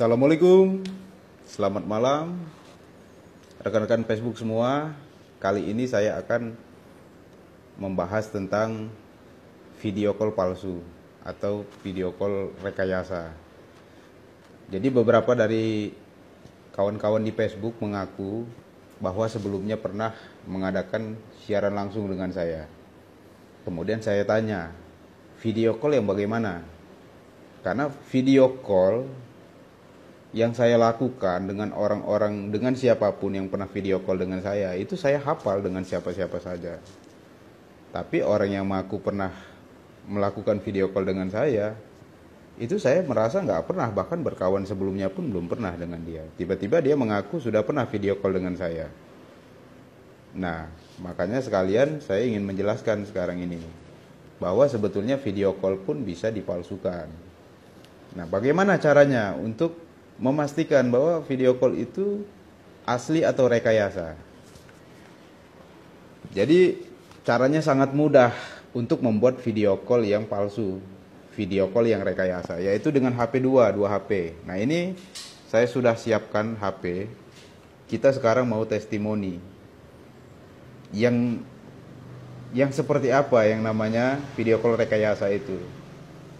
Assalamualaikum, selamat malam rekan-rekan Facebook semua. Kali ini saya akan membahas tentang video call palsu atau video call rekayasa. Jadi beberapa dari kawan-kawan di Facebook mengaku bahwa sebelumnya pernah mengadakan siaran langsung dengan saya. Kemudian saya tanya, video call yang bagaimana? Karena video call yang saya lakukan dengan orang-orang dengan siapapun yang pernah video call dengan saya itu saya hafal dengan siapa-siapa saja tapi orang yang mengaku pernah melakukan video call dengan saya itu saya merasa nggak pernah bahkan berkawan sebelumnya pun belum pernah dengan dia tiba-tiba dia mengaku sudah pernah video call dengan saya nah makanya sekalian saya ingin menjelaskan sekarang ini bahwa sebetulnya video call pun bisa dipalsukan nah bagaimana caranya untuk memastikan bahwa video call itu asli atau rekayasa. Jadi caranya sangat mudah untuk membuat video call yang palsu, video call yang rekayasa, yaitu dengan HP 2, 2 HP. Nah ini saya sudah siapkan HP, kita sekarang mau testimoni yang yang seperti apa yang namanya video call rekayasa itu.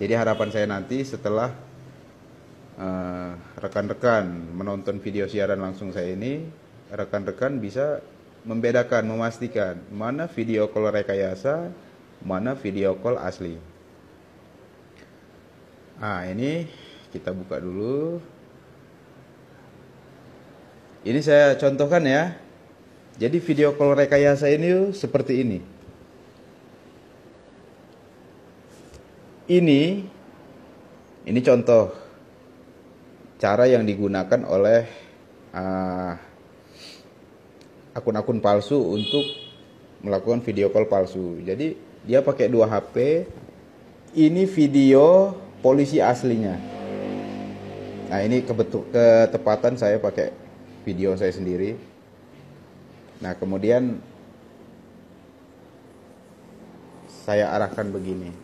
Jadi harapan saya nanti setelah Eh, rekan-rekan uh, menonton video siaran langsung saya ini, rekan-rekan bisa membedakan, memastikan mana video call rekayasa, mana video call asli. Ah, ini kita buka dulu. Ini saya contohkan ya. Jadi video call rekayasa ini seperti ini. Ini ini contoh cara yang digunakan oleh akun ah, akun-akun palsu untuk melakukan video call palsu. Jadi dia pakai dua HP. Ini video polisi aslinya. Nah ini kebetul ketepatan saya pakai video saya sendiri. Nah kemudian saya arahkan begini.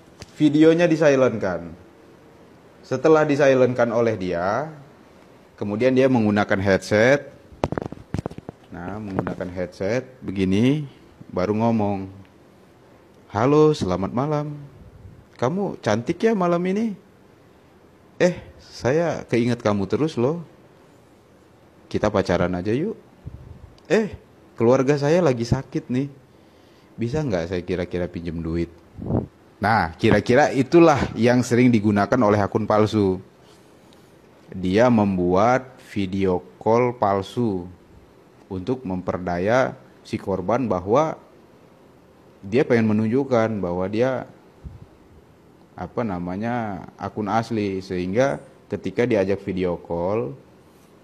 videonya disilentkan. Setelah disilentkan oleh dia, kemudian dia menggunakan headset. Nah, menggunakan headset begini baru ngomong. Halo, selamat malam. Kamu cantik ya malam ini? Eh, saya keinget kamu terus loh. Kita pacaran aja yuk. Eh, keluarga saya lagi sakit nih. Bisa nggak saya kira-kira pinjem duit? Nah, kira-kira itulah yang sering digunakan oleh akun palsu. Dia membuat video call palsu untuk memperdaya si korban bahwa dia pengen menunjukkan bahwa dia apa namanya akun asli sehingga ketika diajak video call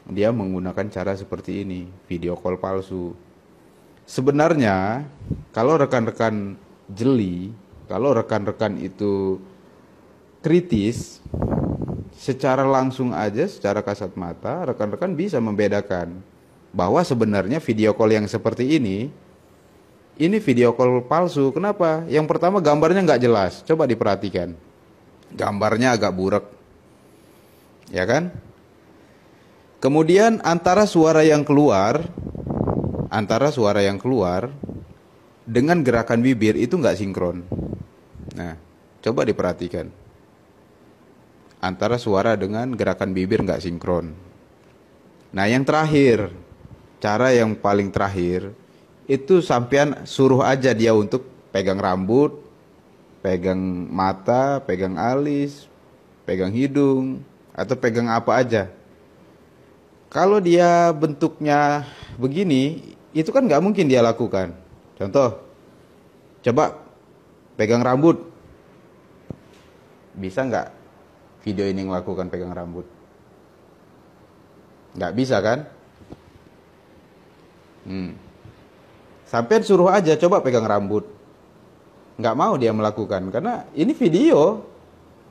dia menggunakan cara seperti ini, video call palsu. Sebenarnya kalau rekan-rekan jeli kalau rekan-rekan itu kritis secara langsung aja secara kasat mata rekan-rekan bisa membedakan bahwa sebenarnya video call yang seperti ini ini video call palsu. Kenapa? Yang pertama gambarnya nggak jelas. Coba diperhatikan. Gambarnya agak burek. Ya kan? Kemudian antara suara yang keluar, antara suara yang keluar dengan gerakan bibir itu nggak sinkron. Nah, coba diperhatikan. Antara suara dengan gerakan bibir nggak sinkron. Nah, yang terakhir, cara yang paling terakhir itu sampean suruh aja dia untuk pegang rambut, pegang mata, pegang alis, pegang hidung, atau pegang apa aja. Kalau dia bentuknya begini, itu kan nggak mungkin dia lakukan. Contoh, coba pegang rambut bisa nggak video ini melakukan pegang rambut nggak bisa kan hmm. sampai suruh aja coba pegang rambut nggak mau dia melakukan karena ini video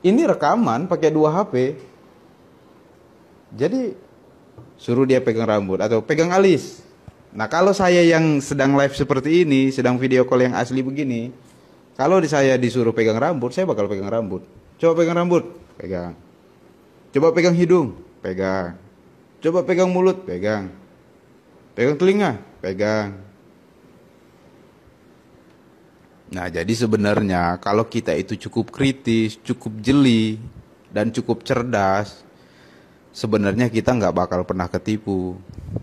ini rekaman pakai dua HP jadi suruh dia pegang rambut atau pegang alis nah kalau saya yang sedang live seperti ini sedang video call yang asli begini kalau saya disuruh pegang rambut, saya bakal pegang rambut. Coba pegang rambut, pegang. Coba pegang hidung, pegang. Coba pegang mulut, pegang. Pegang telinga, pegang. Nah, jadi sebenarnya kalau kita itu cukup kritis, cukup jeli, dan cukup cerdas, sebenarnya kita nggak bakal pernah ketipu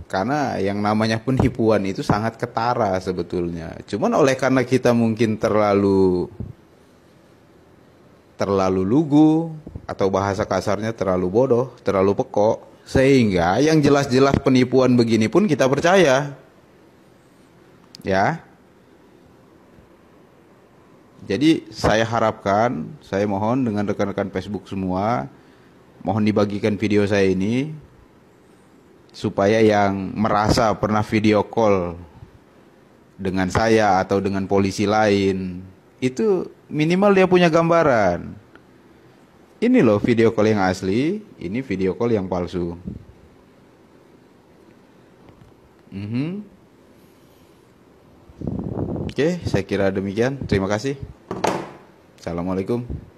karena yang namanya pun hipuan itu sangat ketara sebetulnya cuman oleh karena kita mungkin terlalu terlalu lugu atau bahasa kasarnya terlalu bodoh terlalu pekok sehingga yang jelas-jelas penipuan begini pun kita percaya ya jadi saya harapkan saya mohon dengan rekan-rekan Facebook semua mohon dibagikan video saya ini supaya yang merasa pernah video call dengan saya atau dengan polisi lain itu minimal dia punya gambaran ini loh video call yang asli ini video call yang palsu mm -hmm. oke saya kira demikian terima kasih assalamualaikum